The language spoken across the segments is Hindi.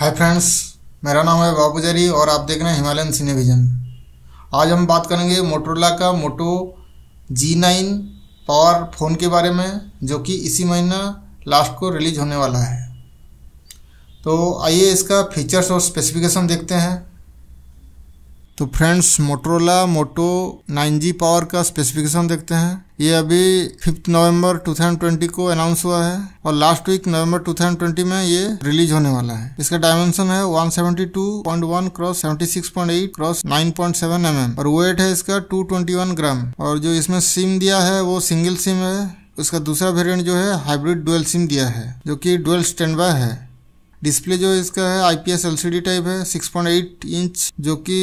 हाय फ्रेंड्स मेरा नाम है बाबू जरी और आप देख रहे हैं हिमालयन सिनेविजन आज हम बात करेंगे मोटरोला का Moto G nine power phone के बारे में जो कि इसी महीना लास्ट को रिलीज होने वाला है तो आइए इसका फीचर्स और स्पेसिफिकेशन देखते हैं तो friends Motorola Moto 9G power का स्पेसिफिकेशन देखते हैं ये अभी फिफ्थ नवंबर 2020 को अनाउंस हुआ है और लास्ट वीक नवंबर 2020 में ये रिलीज होने वाला है इसका डायमेंशन है 172.1 क्रॉस 76.8 क्रॉस 9.7 एमएम और वेट है इसका 221 ग्राम और जो इसमें सिम दिया है वो सिंगल सिम है उसका दूसरा वेरिएंट जो है हाइब्रिड डुअल सिम दिया है जो कि डुअल स्टैंड बाय है डिस्प्ले जो इसका है आईपीएस एलसीडी टाइप है 6.8 इंच जो कि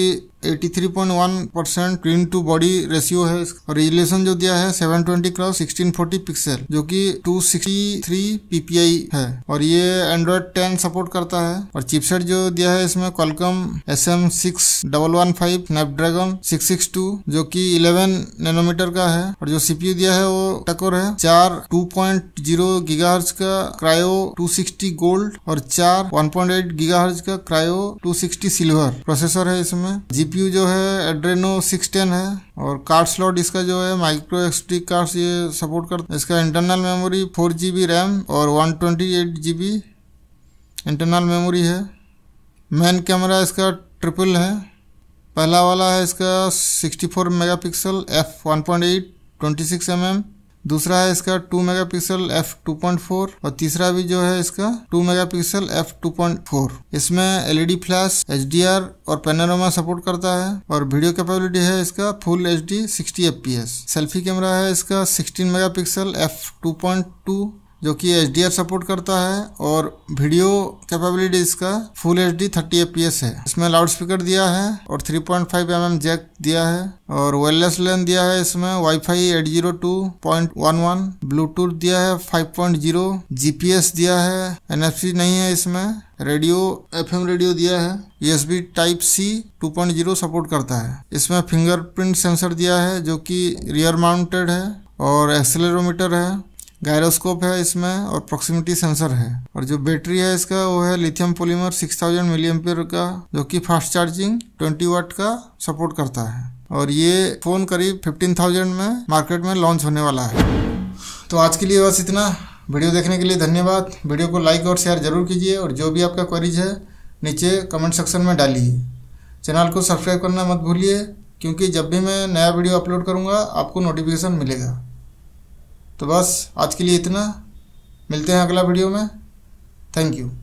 83.1 percent screen to body ratio है और रेजुलेशन जो दिया है 720 क्रॉस सिक्सटीन पिक्सल जो कि 263 पीपीआई है और ये एंड्रॉयड 10 सपोर्ट करता है और चिपसेट जो दिया है इसमें Qualcomm S M six double one five dragon six six two जो कि 11 नैनोमीटर का है और जो सीपीयू दिया है वो टकोर है चार टू पॉइंट जीरो का क्रायो टू सिक्सटी गोल्ड और चार स्टार 1.8 गीगाहर्ज का क्रायो 260 सिल्वर प्रोसेसर है इसमें जीपीयू जो है एड्रेनो 610 है और कार्ड स्लॉट इसका जो है माइक्रो एक्सटी कार्ड ये सपोर्ट करता है इसका internal memory four G RAM और वन ट्वेंटी इंटरनल मेमोरी है मेन कैमरा इसका ट्रिपल है पहला वाला है इसका 64 मेगापिक्सल एफ 1.8 26 एम mm, दूसरा है इसका 2 मेगापिक्सल एफ 2.4 और तीसरा भी जो है इसका 2 मेगापिक्सल एफ 2.4 इसमें एलईडी फ्लैश एचडीआर और पेनारोमा सपोर्ट करता है और वीडियो कैपेबिलिटी है इसका full H D sixty selfie camera है इसका 16 मेगापिक्सल एफ 2.2 जो कि एच सपोर्ट करता है और वीडियो कैपेबिलिटी इसका full H D thirty F है इसमें लाउड स्पीकर दिया है और 3.5 पॉइंट mm जैक दिया है और वायरलेस लेन दिया है इसमें वाईफाई 802.11 ब्लूटूथ दिया है 5.0 जीपीएस दिया है एनएफसी नहीं है इसमें रेडियो एफएम रेडियो दिया है यूएसबी टाइप सी 2.0 सपोर्ट करता है इसमें फिंगरप्रिंट सेंसर दिया है जो कि रियर माउंटेड है और एक्सेलरोमीटर है गायरोस्कोप है इसमें और प्रॉक्सिमिटी सेंसर है और जो बैटरी है इसका वो है लिथियम पोलीमर 6000 मिलीएम्पियर का जो कि फास्ट चार्जिंग 20 वाट का सपोर्ट करता है और ये फ़ोन करीब 15,000 में मार्केट में लॉन्च होने वाला है तो आज के लिए बस इतना वीडियो देखने के लिए धन्यवाद वीडियो को लाइक और शेयर जरूर कीजिए और जो भी आपका क्वेरीज है नीचे कमेंट सेक्शन में डालिए चैनल को सब्सक्राइब करना मत भूलिए क्योंकि जब भी मैं नया वीडियो अपलोड करूँगा आपको नोटिफिकेशन मिलेगा तो बस आज के लिए इतना मिलते हैं अगला वीडियो में थैंक यू